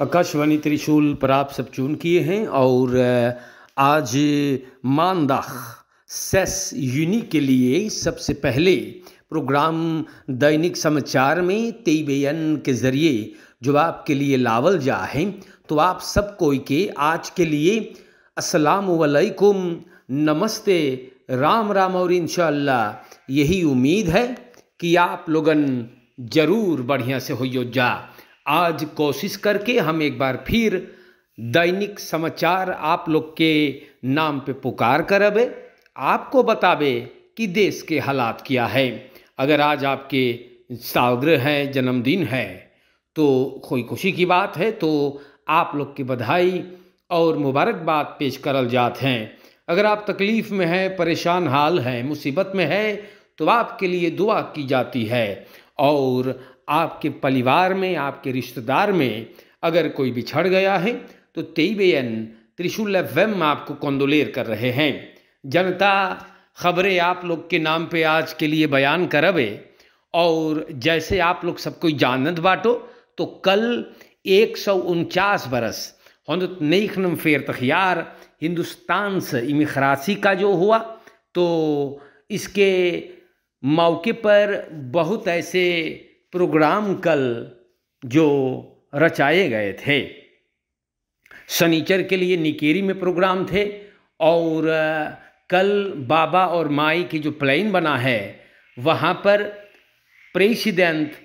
आकाशवाणी त्रिशूल पर आप सब चून किए हैं और आज मानदाह सेस यूनी के लिए सबसे पहले प्रोग्राम दैनिक समाचार में तेबेयन के ज़रिए जो आपके लिए लावल जा है तो आप सब कोई के आज के लिए वालेकुम नमस्ते राम राम और इन यही उम्मीद है कि आप लोगन जरूर बढ़िया से होइयो जा आज कोशिश करके हम एक बार फिर दैनिक समाचार आप लोग के नाम पे पुकार करबे आपको बताबे कि देश के हालात क्या है अगर आज आपके सावग्रह है जन्मदिन है तो कोई खुशी की बात है तो आप लोग की बधाई और मुबारकबाद पेश करल जात हैं अगर आप तकलीफ़ में हैं परेशान हाल हैं मुसीबत में है तो आपके लिए दुआ की जाती है और आपके परिवार में आपके रिश्तेदार में अगर कोई बिछड़ गया है तो तेईबेन त्रिशूल एफ आपको कौंदोलेर कर रहे हैं जनता खबरें आप लोग के नाम पे आज के लिए बयान करबे और जैसे आप लोग सब कोई जानत बाटो तो कल एक सौ उनचास बरस हजरत नईखनम फेर तखियार हिंदुस्तान से इमिखरासी का जो हुआ तो इसके मौके पर बहुत ऐसे प्रोग्राम कल जो रचाए गए थे शनिचर के लिए निकेरी में प्रोग्राम थे और कल बाबा और माई की जो प्लेन बना है वहाँ पर प्रेसिडेंट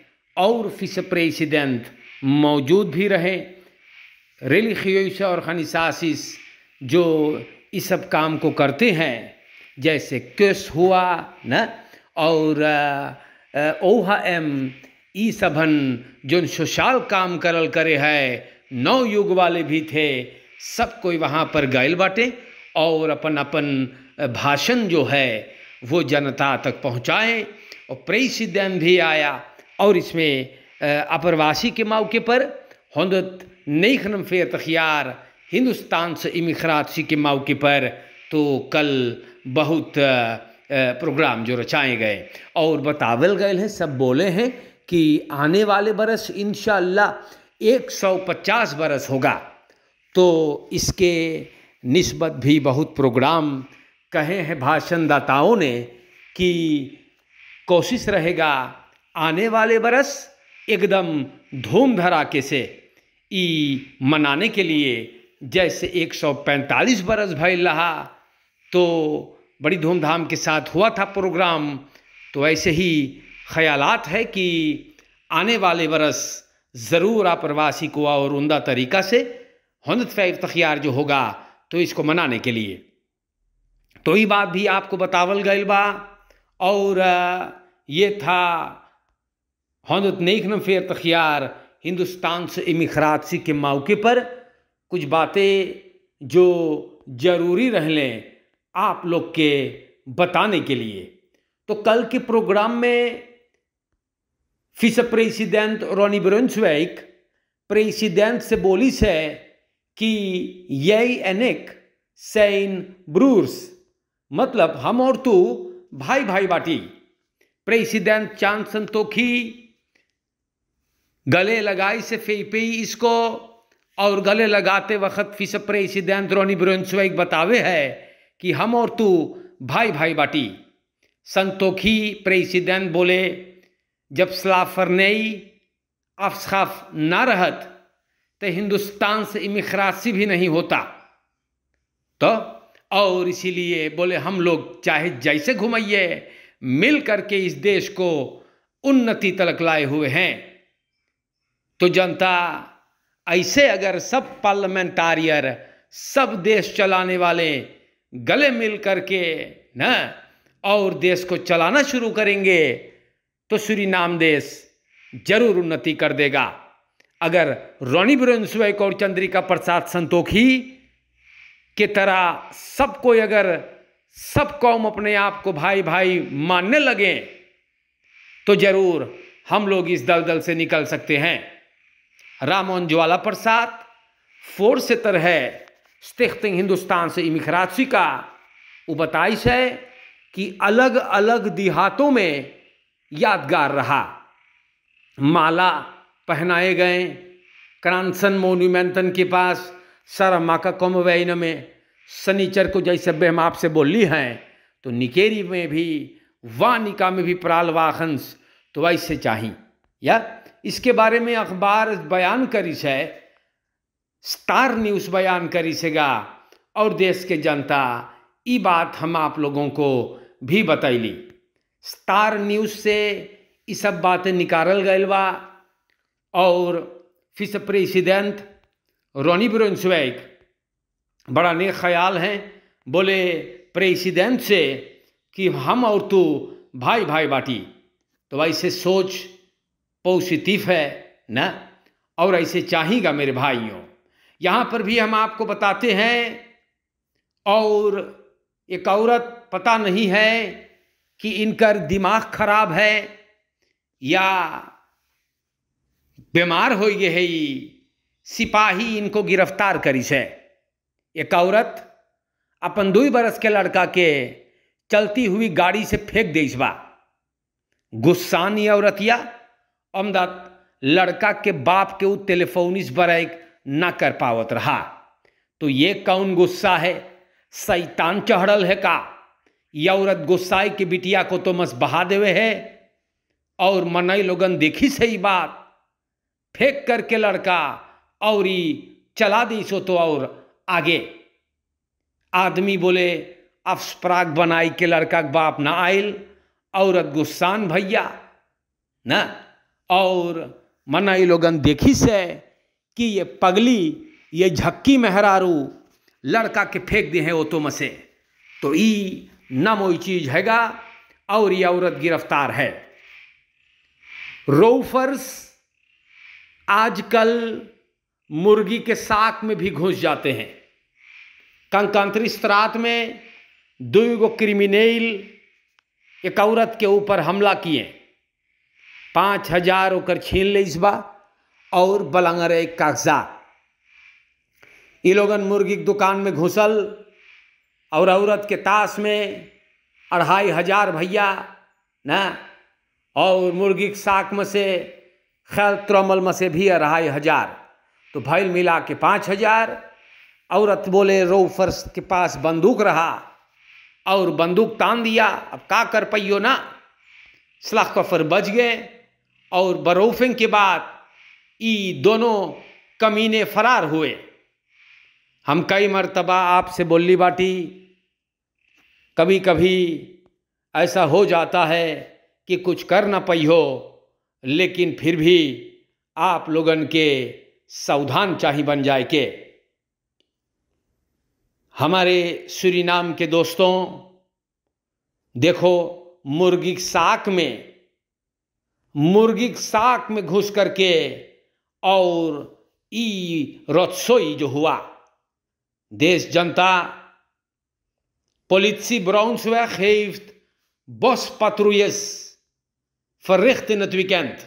और फिस प्रेसिडेंट मौजूद भी रहे रेलिखियोसा और खनिसासिस जो इस सब काम को करते हैं जैसे क्यस हुआ न और ओहा एम ई सभन जो सुशाल काम करल करे है नौ युग वाले भी थे सब कोई वहाँ पर गायल बाटे और अपन अपन भाषण जो है वो जनता तक पहुँचाए और प्रेई सिद्धन भी आया और इसमें अपरवासी के मौके पर हंदत नई खनम फेर तखियार हिंदुस्तान से इमिखरासी के मौके पर तो कल बहुत प्रोग्राम जो रचाए गए और बतावल गए हैं सब बोले हैं कि आने वाले बरस इन 150 बरस होगा तो इसके नस्बत भी बहुत प्रोग्राम कहे हैं भाषणदाताओं ने कि कोशिश रहेगा आने वाले बरस एकदम धूम धड़ाके से ई मनाने के लिए जैसे 145 बरस भय रहा तो बड़ी धूमधाम के साथ हुआ था प्रोग्राम तो ऐसे ही ख्यालात है कि आने वाले बरस ज़रूर आप प्रवासी को और उमदा तरीक़ा से हनत इफ्तियार जो होगा तो इसको मनाने के लिए तो ये बात भी आपको बतावल गए बा और ये था हनत नईखनम फेर तखियार हिंदुस्तान से इमखराजसी के मौके पर कुछ बातें जो ज़रूरी रह लें आप लोग के बताने के लिए तो कल के प्रोग्राम में vicepresident Ronnie Brunswijk president Seboli zei कि यही अनेक सैन ब्रूर्स मतलब हम और तू भाई भाई बाटी प्रेसिडेंट चांद संतोखी गले लगाई से फेपी इसको और गले लगाते वक्त फिस प्रेसिडेंट रोनी ब्रोन्सवेग बतावे है कि हम और तू भाई भाई बाटी संतोखी प्रेसिडेंट बोले जब नई अफसाफ ना रहत तो हिंदुस्तान से इमिखरासी भी नहीं होता तो और इसीलिए बोले हम लोग चाहे जैसे घुमाइए मिल करके इस देश को उन्नति तलक लाए हुए हैं तो जनता ऐसे अगर सब पार्लियामेंटारियर सब देश चलाने वाले गले मिल करके न और देश को चलाना शुरू करेंगे तो श्री नामदेश जरूर उन्नति कर देगा अगर रोनी कौर और चंद्रिका प्रसाद संतोखी के तरह सब कोई अगर सब कौम अपने आप को भाई भाई मानने लगे तो जरूर हम लोग इस दलदल से निकल सकते हैं रामोन ज्वाला प्रसाद फोर से तरह स्टिख्तिंग हिंदुस्तान से इमिखरासी का वो बताइश है कि अलग अलग देहातों में यादगार रहा माला पहनाए गए क्रांसन मोन्यूमेंटन के पास माँ का कोमवैन में शनिचर को जैसे बेहमाप से बोली हैं तो निकेरी में भी वानिका में भी प्राल वाहंस तो ऐसे चाहिए या इसके बारे में अखबार बयान करी से स्टार न्यूज़ बयान करी सेगा और देश के जनता ये बात हम आप लोगों को भी बताई ली स्टार न्यूज़ से ये सब बातें निकालल गइल बा और फिस प्रेसिडेंट रोनी ब्रोन्सवैक बड़ा नेक ख्याल हैं बोले प्रेसिडेंट से कि हम और तू भाई भाई बाटी तो ऐसे सोच पॉजिटिव है ना और ऐसे चाहेगा मेरे भाइयों यहाँ पर भी हम आपको बताते हैं और एक औरत पता नहीं है कि इनका दिमाग खराब है या बीमार हो गए है सिपाही इनको गिरफ्तार करी से एक औरत अपन दुई बरस के लड़का के चलती हुई गाड़ी से फेंक दे बा गुस्सान ये औरतिया अमदत लड़का के बाप के वो टेलीफोनिस बरैक ना कर पावत रहा तो ये कौन गुस्सा है सैतान चढ़ल है का ये औरत गोसाई की बिटिया को तो मस बहा देवे है और मनई लोगन देखी सही बात फेंक करके लड़का और ही चला दी सो तो और आगे आदमी बोले अपस्पराग बनाई के लड़का के बाप ना आयल औरत गुस्सान भैया ना और मनई लोगन देखी से कि ये पगली ये झक्की मेहरारू लड़का के फेंक दे हैं ओतो मसे तो ई ना मोई चीज हैगा और ये औरत गिरफ्तार है रोफर्स आजकल मुर्गी के साक में भी घुस जाते हैं कंकंत्री स्त्रात में गो क्रिमिनेल एक औरत के ऊपर हमला किए पाँच हजार ओकर छीन ले इस बा और बलंगर एक कागजात ये लोगन मुर्गी की दुकान में घुसल और औरत के ताश में अढ़ाई हजार भैया ना और मुर्गी के साक में से खैर त्रमल में से भी अढ़ाई हजार तो भैल मिला के पाँच हजार औरत बोले रो फर्श के पास बंदूक रहा और बंदूक तान दिया अब का कर पाइयो ना सलाह कफर बच गए और बरोफिंग के बाद ई दोनों कमीने फरार हुए हम कई मरतबा आपसे बोली बाटी कभी कभी ऐसा हो जाता है कि कुछ कर ना पाई हो लेकिन फिर भी आप लोगन के सावधान चाही बन जाए के हमारे सूरीनाम के दोस्तों देखो मुर्गी साक में मुर्गी साक में घुस करके और ई रोत्सोई जो हुआ देश जनता Politie Braunsweg heeft bospatrouilles verricht in het weekend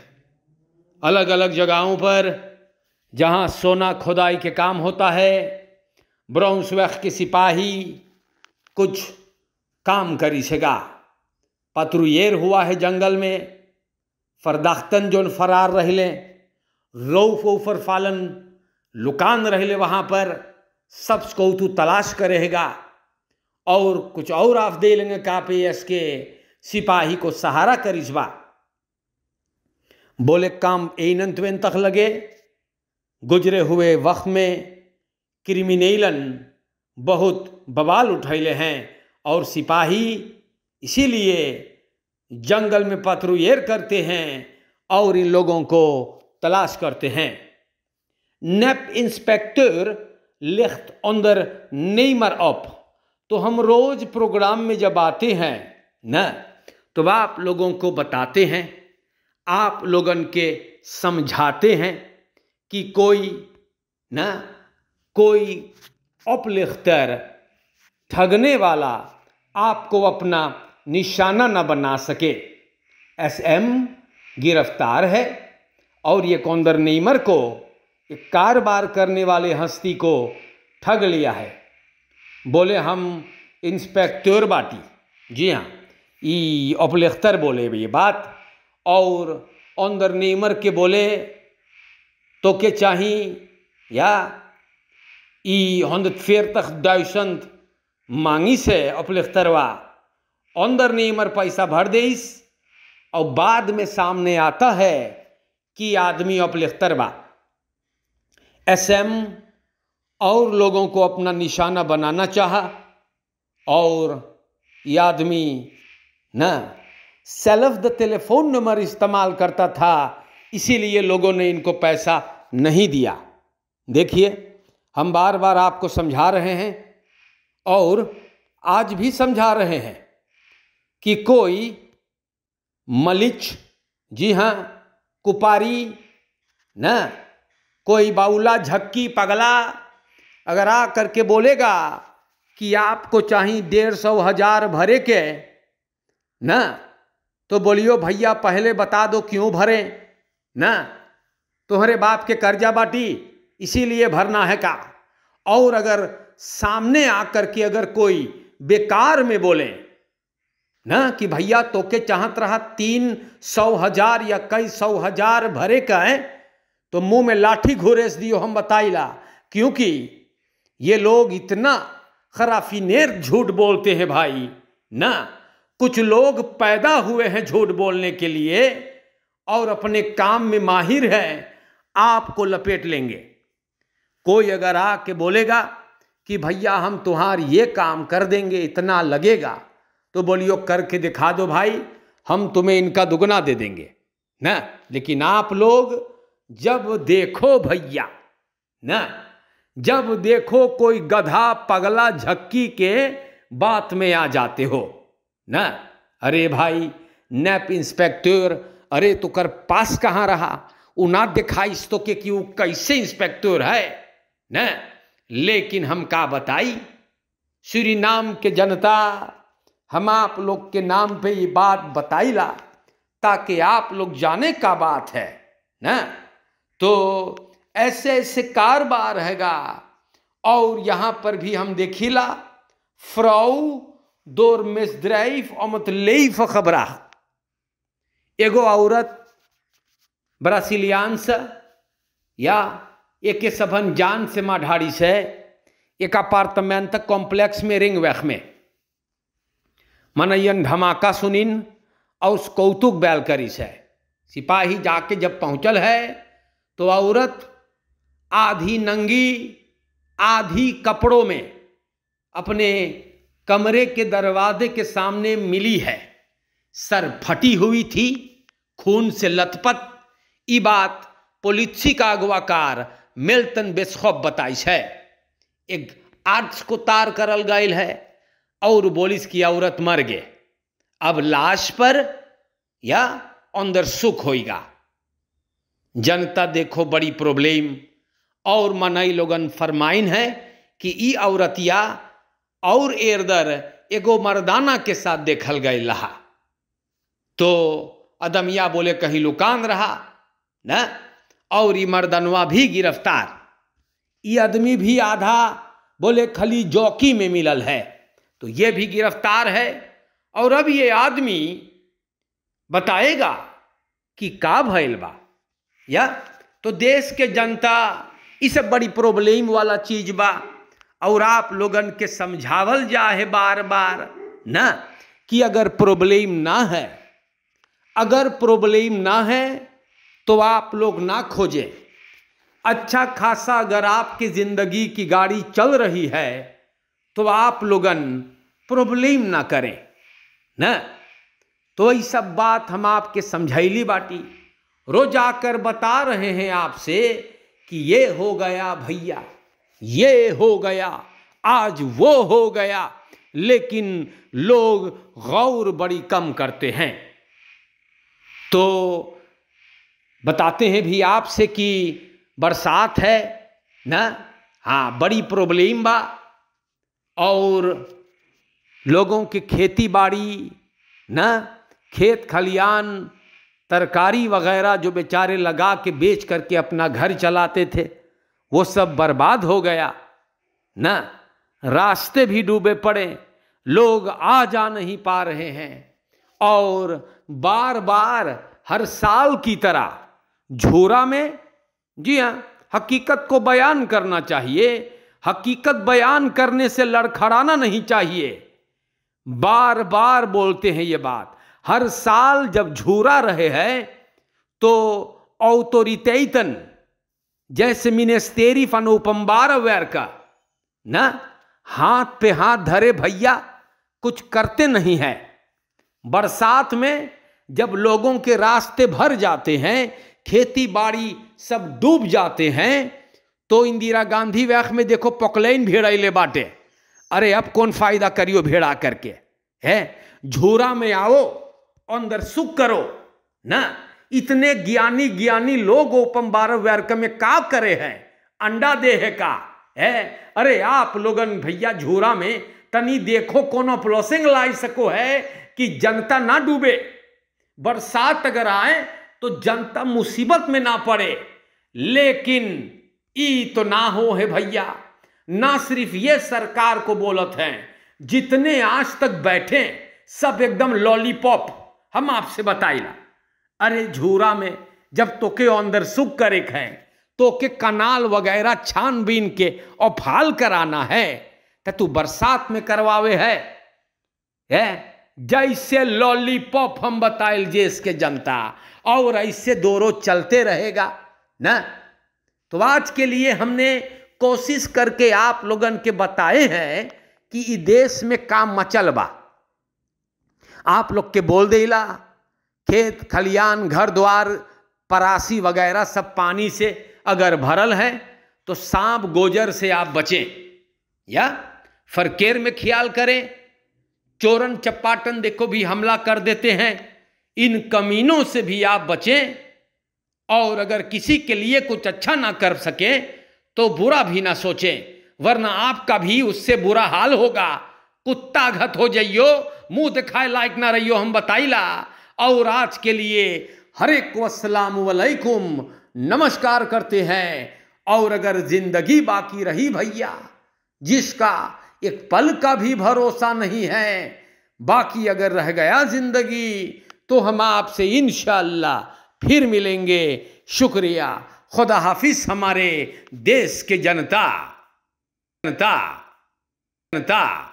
अलग अलग जगहों पर जहां सोना खुदाई के काम होता है ब्राउन्सवेग के सिपाही कुछ काम करी सगा पत्रुयर हुआ है जंगल में फरदाख्तन जोन फरार रहले रऊफ ओफर फालन लुकान रहले वहां पर सब को तू तलाश करेगा और कुछ और आफ देलंग कापे के सिपाही को सहारा बार बोले काम एनंतवेन तक लगे गुजरे हुए वक्त में क्रिमिनेलन बहुत बवाल उठैले हैं और सिपाही इसीलिए जंगल में पथरुएर करते हैं और इन लोगों को तलाश करते हैं नेप इंस्पेक्टर लिख्त अंदर नेमर ऑफ तो हम रोज प्रोग्राम में जब आते हैं न तो आप लोगों को बताते हैं आप लोगन के समझाते हैं कि कोई न कोई अपलिखतर ठगने वाला आपको अपना निशाना न बना सके एस एम गिरफ्तार है और ये कौंदर नीमर को कारोबार करने वाले हस्ती को ठग लिया है बोले हम इंस्पेक्टर बाटी जी हाँ ई अपलेख्तर बोले ये बात और नेमर के बोले तो के चाह या ई हंद फेर तक दायुसंत मांगी से अपलेख्तरवा नेमर पैसा भर देस और बाद में सामने आता है कि आदमी अपलेख्तरवा एस एम और लोगों को अपना निशाना बनाना चाहा और ये आदमी न सेल्फ द टेलीफोन नंबर इस्तेमाल करता था इसीलिए लोगों ने इनको पैसा नहीं दिया देखिए हम बार बार आपको समझा रहे हैं और आज भी समझा रहे हैं कि कोई मलिच जी हाँ कुपारी न कोई बाउला झक्की पगला अगर आ करके बोलेगा कि आपको चाहिए डेढ़ सौ हजार भरे के ना तो बोलियो भैया पहले बता दो क्यों भरे ना तुम्हारे बाप के कर्जा बाटी इसीलिए भरना है का और अगर सामने आकर के अगर कोई बेकार में बोले ना कि भैया तो के चाहत रहा तीन सौ हजार या कई सौ हजार भरे का है तो मुंह में लाठी घोरेस दियो हम बताइला क्योंकि ये लोग इतना खराफी नेर झूठ बोलते हैं भाई ना कुछ लोग पैदा हुए हैं झूठ बोलने के लिए और अपने काम में माहिर हैं आपको लपेट लेंगे कोई अगर आके बोलेगा कि भैया हम तुम्हार ये काम कर देंगे इतना लगेगा तो बोलियो करके दिखा दो भाई हम तुम्हें इनका दुगना दे देंगे ना लेकिन आप लोग जब देखो भैया ना जब देखो कोई गधा पगला झक्की के बात में आ जाते हो ना अरे भाई नैप इंस्पेक्टर अरे तो कर पास कहाँ रहा वो ना दिखाइस तो के कि वो कैसे इंस्पेक्टर है न लेकिन हम का बताई श्री नाम के जनता हम आप लोग के नाम पे ये बात बताई ला ताकि आप लोग जाने का बात है ना तो ऐसे ऐसे कारोबार हैगा और यहाँ पर भी हम देखिला फ्राउ दोर मिसद्रैफ और मतलेफ खबरा एगो औरत ब्रासिलियान से या एक सभन जान से माँ से एक अपार्टमेंट कॉम्प्लेक्स में रिंग वैख में मनयन धमाका सुनिन और उस कौतुक बैल करी से सिपाही जाके जब पहुँचल है तो औरत आधी नंगी आधी कपड़ों में अपने कमरे के दरवाजे के सामने मिली है सर फटी हुई थी खून से लथपथ ई बात पोलिथी का अगवाकार मेल्टन बेस्खॉप बताई है एक आर्ट्स को तार करल गायल है और बोलिस की औरत मर गए अब लाश पर या अंदर सुख होएगा जनता देखो बड़ी प्रॉब्लम और मनई लोगन फरमाइन है कि ई औरतिया और एरदर एगो मर्दाना के साथ देखल गए रहा तो अदमिया बोले कहीं लुकान रहा न और ये मर्दनवा भी गिरफ्तार ई आदमी भी आधा बोले खली जौकी में मिलल है तो ये भी गिरफ्तार है और अब ये आदमी बताएगा कि का भैल बा या तो देश के जनता इस बड़ी प्रॉब्लम वाला चीज बा और आप लोगन के समझावल है बार बार ना कि अगर प्रॉब्लम ना है अगर प्रॉब्लम ना है तो आप लोग ना खोजे अच्छा खासा अगर आपकी ज़िंदगी की गाड़ी चल रही है तो आप लोगन प्रॉब्लम ना करें ना तो ये सब बात हम आपके समझैली बाटी रोज आकर बता रहे हैं आपसे कि ये हो गया भैया ये हो गया आज वो हो गया लेकिन लोग गौर बड़ी कम करते हैं तो बताते हैं भी आपसे कि बरसात है ना हाँ बड़ी प्रॉब्लम बा और लोगों की खेती बाड़ी ना खेत खलियान तरकारी वगैरह जो बेचारे लगा के बेच करके अपना घर चलाते थे वो सब बर्बाद हो गया ना रास्ते भी डूबे पड़े लोग आ जा नहीं पा रहे हैं और बार बार हर साल की तरह झोरा में जी हाँ हकीकत को बयान करना चाहिए हकीकत बयान करने से लड़खड़ाना नहीं चाहिए बार बार बोलते हैं ये बात हर साल जब झूरा रहे हैं तो औतोरितेतन जैसे मिनेस्तेरी उपम्बार वैर का न हाथ पे हाथ धरे भैया कुछ करते नहीं है बरसात में जब लोगों के रास्ते भर जाते हैं खेती बाड़ी सब डूब जाते हैं तो इंदिरा गांधी व्याख में देखो पकलेन भेड़ा ले बाटे अरे अब कौन फायदा करियो भेड़ा करके है झूरा में आओ अंदर सुख करो ना इतने ज्ञानी ज्ञानी लोग ओपम बारह वर्ग में का करे हैं अंडा दे है का है अरे आप लोगन भैया झोरा में तनी देखो कोनो प्लॉसिंग लाई सको है कि जनता ना डूबे बरसात अगर आए तो जनता मुसीबत में ना पड़े लेकिन ई तो ना हो है भैया ना सिर्फ ये सरकार को बोलत हैं जितने आज तक बैठे सब एकदम लॉलीपॉप हम आपसे बताइला अरे झूरा में जब तोके अंदर सुख करे हैं तो के कनाल वगैरह छानबीन के और फाल कराना है तो तू बरसात में करवावे है ए? जैसे लॉलीपॉप हम बताए जेस के जनता और ऐसे दोरो चलते रहेगा ना तो आज के लिए हमने कोशिश करके आप लोगन के बताए हैं कि इस देश में काम मचल बा आप लोग के बोल देला खेत खलियान घर द्वार परासी वगैरह सब पानी से अगर भरल है तो सांप गोजर से आप बचें या फरकेर में ख्याल करें चोरन चपाटन देखो भी हमला कर देते हैं इन कमीनों से भी आप बचें और अगर किसी के लिए कुछ अच्छा ना कर सकें तो बुरा भी ना सोचें वरना आपका भी उससे बुरा हाल होगा कुत्ता घत हो जाइयो मुंह दिखाए लायक ना रहियो हम बताइला और आज के लिए हर एक को वालेकुम नमस्कार करते हैं और अगर जिंदगी बाकी रही भैया जिसका एक पल का भी भरोसा नहीं है बाकी अगर रह गया जिंदगी तो हम आपसे इन फिर मिलेंगे शुक्रिया खुदा हाफिज हमारे देश के जनता जनता जनता